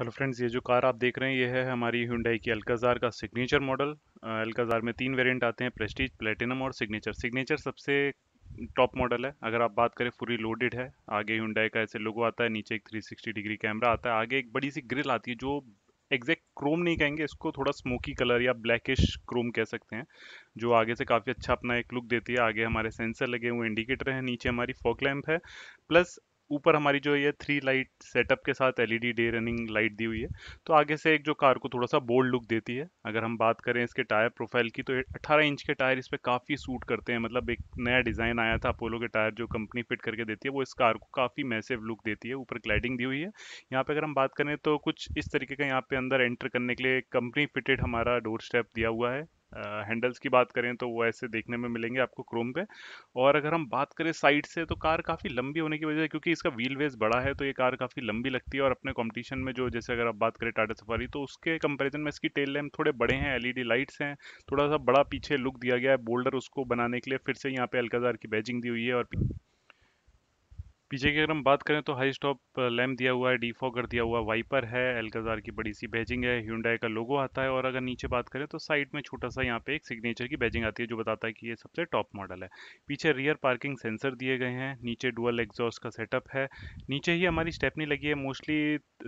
hello friends ये जो car आप देख रहे हैं ये है हमारी हुंडई की अलकाजार का सिग्नेचर मॉडल अलकाजार में तीन वेरिएंट आते हैं प्रेस्टीज प्लेटिनम और सिग्नेचर सिग्नेचर सबसे टॉप मॉडल है अगर आप बात करें फुली लोडेड है आगे हुंडई का ऐसे लोगो आता है नीचे एक 360 डिग्री कैमरा आता है आगे एक बड़ी सी ग्रिल आती है जो एग्जैक्ट क्रोम नहीं कहेंगे इसको थोड़ा स्मोकी कलर या ब्लैकिश क्रोम कह सकते हैं जो आगे से काफ़ी अच्छा अपना एक लुक देती है आगे हमारे सेंसर लगे हुए इंडिकेटर हैं नीचे हमारी फॉक लैम्प है प्लस ऊपर हमारी जो ये थ्री लाइट सेटअप के साथ एलईडी डे रनिंग लाइट दी हुई है तो आगे से एक जो कार को थोड़ा सा बोल्ड लुक देती है अगर हम बात करें इसके टायर प्रोफाइल की तो 18 इंच के टायर इस पर काफ़ी सूट करते हैं मतलब एक नया डिज़ाइन आया था अपोलो के टायर जो कंपनी फिट करके देती है वो इस कार को काफ़ी मैसेव लुक देती है ऊपर क्लाइडिंग दी हुई है यहाँ पर अगर हम बात करें तो कुछ इस तरीके का यहाँ पे अंदर एंटर करने के लिए कंपनी फिटेड हमारा डोर स्टेप दिया हुआ है हैंडल्स की बात करें तो वो ऐसे देखने में मिलेंगे आपको क्रोम पे और अगर हम बात करें साइड से तो कार काफ़ी लंबी होने की वजह से क्योंकि इसका व्हील वेस बड़ा है तो ये कार काफ़ी लंबी लगती है और अपने कॉम्पिटिशन में जो जैसे अगर आप बात करें टाटा सफारी तो उसके कंपेरिजन में इसकी टेल लैम्प थोड़े बड़े हैं एल लाइट्स हैं थोड़ा सा बड़ा पीछे लुक दिया गया है बोल्डर उसको बनाने के लिए फिर से यहाँ पे अलकाजार की बैजिंग दी हुई है और पीछे की अगर हम बात करें तो हाई स्टॉप लैम्प दिया हुआ है कर दिया हुआ वाइपर है एलकजार की बड़ी सी बैजिंग है ह्यूंडाई का लोगो आता है और अगर नीचे बात करें तो साइड में छोटा सा यहाँ पे एक सिग्नेचर की बैजिंग आती है जो बताता है कि ये सबसे टॉप मॉडल है पीछे रियर पार्किंग सेंसर दिए गए हैं नीचे डुअल एग्जॉस्ट का सेटअप है नीचे ही हमारी स्टेपनी लगी है मोस्टली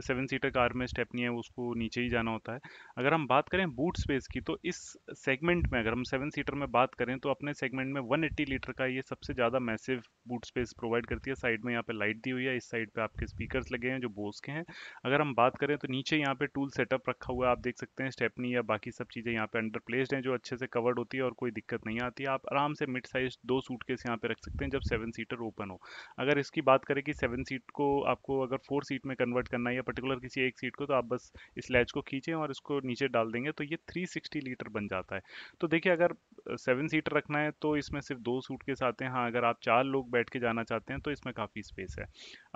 सेवन सीटर कार में स्टेपनी है उसको नीचे ही जाना होता है अगर हम बात करें बूट स्पेस की तो इस सेगमेंट में अगर हम सेवन सीटर में बात करें तो अपने सेगमेंट में वन लीटर का ये सबसे ज़्यादा मैसिव बूट स्पेस प्रोवाइड करती है साइड में में यहाँ पे लाइट दी हुई है इस साइड पे आपके स्पीकर्स लगे हैं जो बोस के हैं अगर हम बात करें तो नीचे यहाँ पे टूल सेटअप रखा हुआ है आप देख सकते हैं स्टेपनी या बाकी सब चीज़ें यहाँ पे अंडर प्लेस्ड हैं जो अच्छे से कवर्ड होती है और कोई दिक्कत नहीं आती आप आराम से मिड साइज दो सूट केस यहाँ पे रख सकते हैं जब सेवन सीटर ओपन हो अगर इसकी बात करें कि सेवन सीट को आपको अगर फोर सीट में कन्वर्ट करना है या पर्टिकुलर किसी एक सीट को तो आप बस इस लैच को खींचें और इसको नीचे डाल देंगे तो ये थ्री लीटर बन जाता है तो देखिए अगर सेवन सीटर रखना है तो इसमें सिर्फ दो सूट केस आते हैं हाँ अगर आप चार लोग बैठ के जाना चाहते हैं तो इसमें काफ़ी की स्पेस है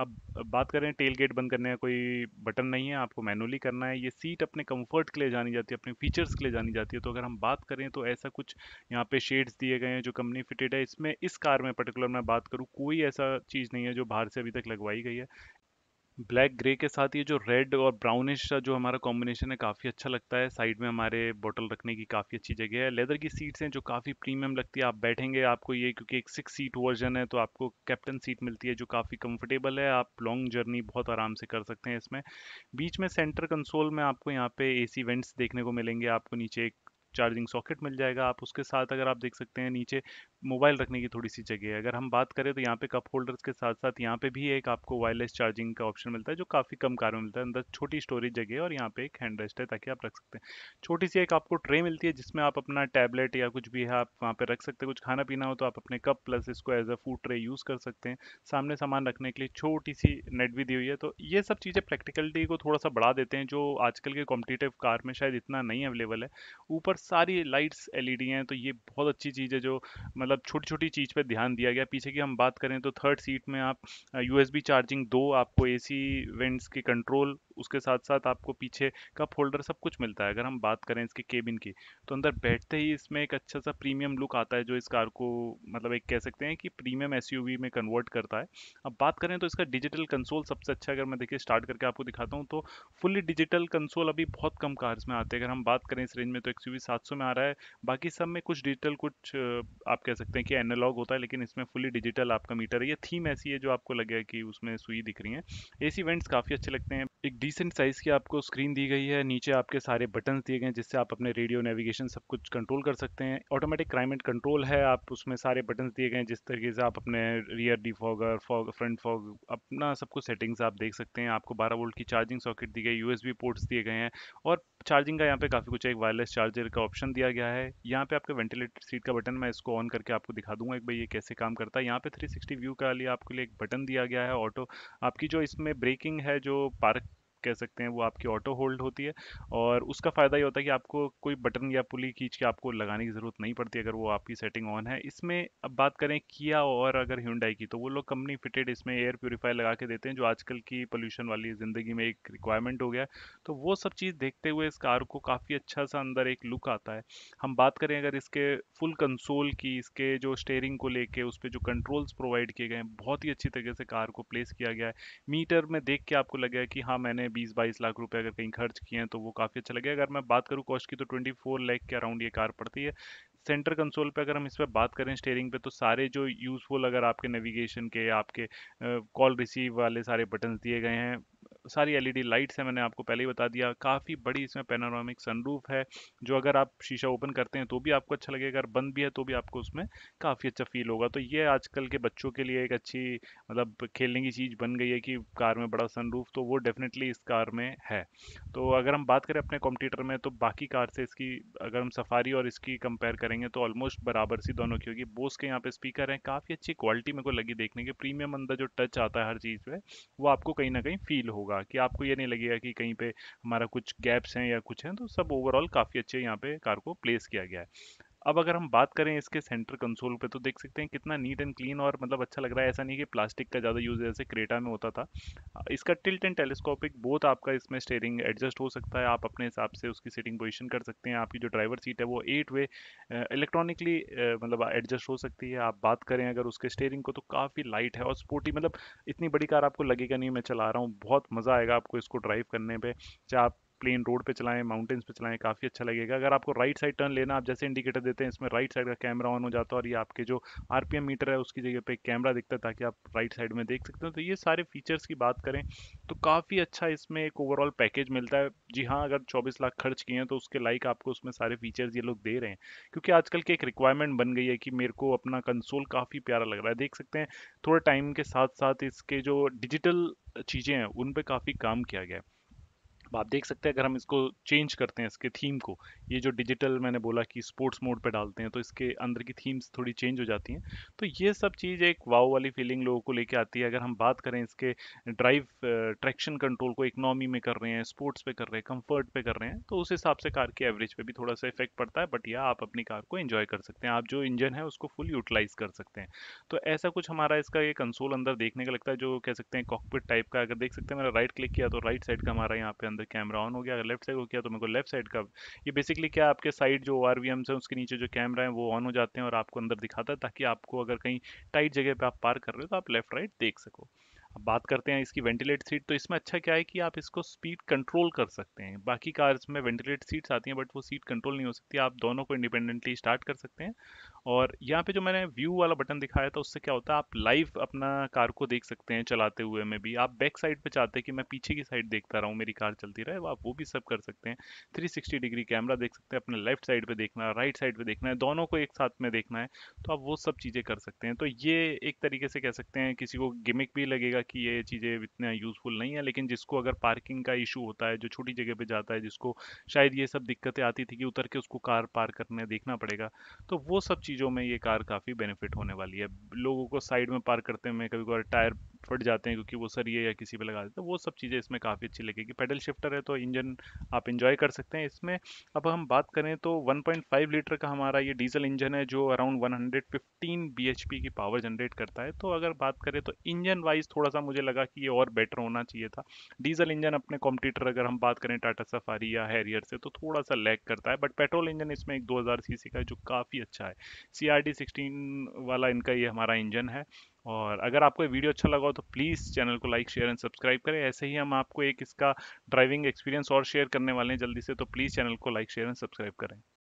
अब बात करें टेल गेट बंद करने का कोई बटन नहीं है आपको मैनुअली करना है ये सीट अपने कंफर्ट के लिए जानी जाती है अपने फीचर्स के लिए जानी जाती है तो अगर हम बात करें तो ऐसा कुछ यहाँ पे शेड्स दिए गए हैं जो कंपनी फिटेड है इसमें इस कार में पर्टिकुलर मैं बात करूँ कोई ऐसा चीज़ नहीं है जो बाहर से अभी तक लगवाई गई है ब्लैक ग्रे के साथ ये जो रेड और ब्राउनिश जो हमारा कॉम्बिनेशन है काफ़ी अच्छा लगता है साइड में हमारे बोतल रखने की काफ़ी अच्छी जगह है लेदर की सीट्स हैं जो काफ़ी प्रीमियम लगती है आप बैठेंगे आपको ये क्योंकि एक सिक्स सीट वर्जन है तो आपको कैप्टन सीट मिलती है जो काफ़ी कंफर्टेबल है आप लॉन्ग जर्नी बहुत आराम से कर सकते हैं इसमें बीच में सेंटर कंसोल में आपको यहाँ पे ए वेंट्स देखने को मिलेंगे आपको नीचे एक चार्जिंग सॉकेट मिल जाएगा आप उसके साथ अगर आप देख सकते हैं नीचे मोबाइल रखने की थोड़ी सी जगह है अगर हम बात करें तो यहाँ पे कप होल्डर्स के साथ साथ यहाँ पे भी एक आपको वायरलेस चार्जिंग का ऑप्शन मिलता है जो काफ़ी कम कार में मिलता है अंदर छोटी स्टोरेज जगह है और यहाँ पे एक हैंड रेस्ट है ताकि आप रख सकते हैं छोटी सी एक आपको ट्रे मिलती है जिसमें आप अपना टैबलेट या कुछ भी है आप वहाँ पर रख सकते हैं कुछ खाना पीना हो तो आप अपने कप प्लस इसको as a food tray use कर सकते हैं सामने सामान रखने के लिए छोटी सी नेट भी दी हुई है तो ये सब चीज़ें प्रैक्टिकलिटी को थोड़ा सा बढ़ा देते हैं जो आजकल के कॉम्पिटिटिव कार में शायद इतना नहीं अवेलेबल है ऊपर सारी लाइट्स एलईडी हैं तो ये बहुत अच्छी चीज़ है जो मतलब छोटी छोटी चीज़ पे ध्यान दिया गया पीछे की हम बात करें तो थर्ड सीट में आप यूएसबी चार्जिंग दो आपको एसी वेंट्स के कंट्रोल उसके साथ साथ आपको पीछे कप होल्डर सब कुछ मिलता है अगर हम बात करें इसके केबिन की तो अंदर बैठते ही इसमें एक अच्छा सा प्रीमियम लुक आता है जो इस कार को मतलब एक कह सकते हैं कि प्रीमियम एस में कन्वर्ट करता है अब बात करें तो इसका डिजिटल कंसोल सबसे अच्छा अगर मैं देखिए स्टार्ट करके आपको दिखाता हूँ तो फुल्ली डिजिटल कंसोल अभी बहुत कम कार्स में आते हैं अगर हम बात करें इस रेंज में तो एक सौ में आ रहा है बाकी सब में कुछ डिजिटल कुछ आप कह सकते हैं कि एनालॉग होता है लेकिन इसमें फुली डिजिटल आपका मीटर है ये थीम ऐसी है जो आपको लगे कि उसमें सुई दिख रही है एसी वेंट्स काफ़ी अच्छे लगते हैं एक डिसेंट साइज़ की आपको स्क्रीन दी गई है नीचे आपके सारे बटन दिए गए हैं जिससे आप अपने रेडियो नेविगेशन सब कुछ कंट्रोल कर सकते हैं ऑटोमेटिक क्राइम एंड कंट्रोल है आप उसमें सारे बटन दिए गए हैं जिस तरीके से आप अपने rear defogger fog front fog अपना सब कुछ सेटिंग्स आप देख सकते हैं आपको बारह वोल्ट की चार्जिंग सॉकेट दी गई यू पोर्ट्स दिए गए हैं और चार्जिंग का यहाँ पे काफ़ी कुछ है एक वायरलेस चार्जर का ऑप्शन दिया गया है यहाँ पे आपके वेंटिलेटर सीट का बटन मैं इसको ऑन करके आपको दिखा दूंगा एक भाई ये कैसे काम करता है यहाँ पे 360 व्यू का लिए आपके लिए एक बटन दिया गया है ऑटो आपकी जो इसमें ब्रेकिंग है जो पार्क कह सकते हैं वो आपकी ऑटो होल्ड होती है और उसका फ़ायदा ये होता है कि आपको कोई बटन या पुली खींच के आपको लगाने की ज़रूरत नहीं पड़ती अगर वो आपकी सेटिंग ऑन है इसमें अब बात करें किया और अगर ह्यूडाई की तो वो लोग कंपनी फिटेड इसमें एयर प्योरीफायर लगा के देते हैं जो आजकल की पोल्यूशन वाली ज़िंदगी में एक रिक्वायरमेंट हो गया तो वो सब चीज़ देखते हुए इस कार को काफ़ी अच्छा सा अंदर एक लुक आता है हम बात करें अगर इसके फुल कंसोल की इसके जो स्टेयरिंग को लेके उस पर जो कंट्रोल्स प्रोवाइड किए गए हैं बहुत ही अच्छी तरीके से कार को प्लेस किया गया है मीटर में देख के आपको लगेगा कि हाँ मैंने बीस बाईस लाख रुपए अगर कहीं खर्च किए हैं तो वो काफ़ी अच्छा लगेगा अगर मैं बात करूँ कॉस्ट की तो ट्वेंटी फोर लैख के अराउंड ये कार पड़ती है सेंटर कंसोल पे अगर हम इस पर बात करें स्टेयरिंग पे तो सारे जो यूज़फुल अगर आपके नेविगेशन के आपके कॉल रिसीव वाले सारे बटन्स दिए गए हैं सारी एलईडी लाइट्स है मैंने आपको पहले ही बता दिया काफ़ी बड़ी इसमें पेनारोमिक सनरूफ है जो अगर आप शीशा ओपन करते हैं तो भी आपको अच्छा लगेगा अगर बंद भी है तो भी आपको उसमें काफ़ी अच्छा फील होगा तो ये आजकल के बच्चों के लिए एक अच्छी मतलब खेलने की चीज़ बन गई है कि कार में बड़ा सनरूफ तो वो डेफिनेटली इस कार में है तो अगर हम बात करें अपने कॉम्पिटिटर में तो बाकी कार से इसकी अगर हम सफारी और इसकी कंपेयर करेंगे तो ऑलमोस्ट बराबर सी दोनों की होगी बोस के यहाँ पे स्पीकर हैं काफ़ी अच्छी क्वालिटी मेरे को लगी देखने के प्रीमियम अंदर जो टच आता है हर चीज़ पे वो आपको कहीं ना कहीं फील होगा होगा कि आपको ये नहीं लगेगा कि कहीं पे हमारा कुछ गैप्स हैं या कुछ हैं तो सब ओवरऑल काफ़ी अच्छे यहाँ पे कार को प्लेस किया गया है अब अगर हम बात करें इसके सेंटर कंसोल पे तो देख सकते हैं कितना नीट एंड क्लीन और मतलब अच्छा लग रहा है ऐसा नहीं कि प्लास्टिक का ज़्यादा यूज़ जैसे क्रेटा में होता था इसका टिल्ट एंड टेलीस्कोपिक बोथ आपका इसमें स्टेयरिंग एडजस्ट हो सकता है आप अपने हिसाब से उसकी सीटिंग पोजिशन कर सकते हैं आपकी जो ड्राइवर सीट है वो एट वे इलेक्ट्रॉनिकली मतलब एडजस्ट हो सकती है आप बात करें अगर उसके स्टेयरिंग को तो काफ़ी लाइट है और स्पोर्टी मतलब इतनी बड़ी कार आपको लगेगा नहीं मैं चला रहा हूँ बहुत मज़ा आएगा आपको इसको ड्राइव करने पर चाहे आप प्लेन रोड पे चलाएं माउंटेन्स पे चलाएं काफ़ी अच्छा लगेगा अगर आपको राइट साइड टर्न लेना आप जैसे इंडिकेटर देते हैं इसमें राइट साइड का कैमरा ऑन हो जाता है और ये आपके जो आर मीटर है उसकी जगह पे कैमरा दिखता है ताकि आप राइट साइड में देख सकते हो तो ये सारे फीचर्स की बात करें तो काफ़ी अच्छा इसमें एक ओवरऑल पैकेज मिलता है जी हाँ अगर चौबीस लाख खर्च किए हैं तो उसके लाइक आपको उसमें सारे फीचर्स ये लोग दे रहे हैं क्योंकि आजकल की एक रिक्वायरमेंट बन गई है कि मेरे को अपना कंसोल काफ़ी प्यारा लग रहा है देख सकते हैं थोड़ा टाइम के साथ साथ इसके जो डिजिटल चीज़ें हैं उन पर काफ़ी काम किया गया है अब आप देख सकते हैं अगर हम इसको चेंज करते हैं इसके थीम को ये जो डिजिटल मैंने बोला कि स्पोर्ट्स मोड पे डालते हैं तो इसके अंदर की थीम्स थोड़ी चेंज हो जाती हैं तो ये सब चीज़ एक वाव वाली फीलिंग लोगों को लेके आती है अगर हम बात करें इसके ड्राइव ट्रैक्शन कंट्रोल को इकनॉमी में कर रहे हैं स्पोर्ट्स पे कर रहे हैं कम्फर्ट पे कर रहे हैं तो उस हिसाब से कार के एवरेज पर भी थोड़ा सा इफेक्ट पड़ता है बट या आप अपनी कार को इन्जॉय कर सकते हैं आप जो इंजन है उसको फुल यूटिलाइज कर सकते हैं तो ऐसा कुछ हमारा इसका ये कंसोल अंदर देखने का लगता है जो कह सकते हैं कॉकपिट टाइप का अगर देख सकते हैं मैंने राइट क्लिक किया तो राइट साइड का हमारा यहाँ पे अंदर कैमरा ऑन हो गया अगर लेफ्ट साइड हो गया तो मेरे को लेफ्ट साइड का ये बेसिकली क्या आपके साइड जो आर वी एम्स हैं उसके नीचे जो कैमरा है वो ऑन हो जाते हैं और आपको अंदर दिखाता है ताकि आपको अगर कहीं टाइट जगह पर आप पार कर रहे हो तो आप लेफ्ट राइट देख सको बात करते हैं इसकी वेंटिलेट सीट तो इसमें अच्छा क्या है कि आप इसको स्पीड कंट्रोल कर सकते हैं बाकी कार्स में वेंटिलेट सीट्स आती हैं बट वो सीट कंट्रोल नहीं हो सकती आप दोनों को इंडिपेंडेंटली स्टार्ट कर सकते हैं और यहाँ पे जो मैंने व्यू वाला बटन दिखाया था उससे क्या होता है आप लाइव अपना कार को देख सकते हैं चलाते हुए में भी आप बैक साइड पर चाहते हैं कि मैं पीछे की साइड देखता रहूँ मेरी कार चलती रहे तो आप वो भी सब कर सकते हैं थ्री डिग्री कैमरा देख सकते हैं अपने लेफ्ट साइड पर देखना राइट साइड पर देखना है दोनों को एक साथ में देखना है तो आप वो सब चीज़ें कर सकते हैं तो ये एक तरीके से कह सकते हैं किसी को गिमिक भी लगेगा कि कि ये चीज़ें इतना यूज़फुल नहीं है लेकिन जिसको अगर पार्किंग का इशू होता है जो छोटी जगह पे जाता है जिसको शायद ये सब दिक्कतें आती थी कि उतर के उसको कार पार करने देखना पड़ेगा तो वो सब चीज़ों में ये कार काफ़ी बेनिफिट होने वाली है लोगों को साइड में पार्क करते में कभी कभार टायर फट जाते हैं क्योंकि वो सरिये या किसी पे लगा देते हैं वो सब चीज़ें इसमें काफ़ी अच्छी लगेगी पेडल शिफ्टर है तो इंजन आप इंजॉय कर सकते हैं इसमें अब हम बात करें तो 1.5 लीटर का हमारा ये डीजल इंजन है जो अराउंड 115 bhp की पावर जनरेट करता है तो अगर बात करें तो इंजन वाइज थोड़ा सा मुझे लगा कि ये और बेटर होना चाहिए था डीजल इंजन अपने कॉम्पिटिटर अगर हम बात करें टाटा सफारी या हैरियर से तो थोड़ा सा लैक करता है बट पेट्रोल इंजन इसमें एक दो सीसी का है जो काफ़ी अच्छा है सी आर वाला इनका ये हमारा इंजन है और अगर आपको ये वीडियो अच्छा लगा हो तो प्लीज़ चैनल को लाइक शेयर एंड सब्सक्राइब करें ऐसे ही हम आपको एक इसका ड्राइविंग एक्सपीरियंस और शेयर करने वाले हैं जल्दी से तो प्लीज़ चैनल को लाइक शेयर एंड सब्सक्राइब करें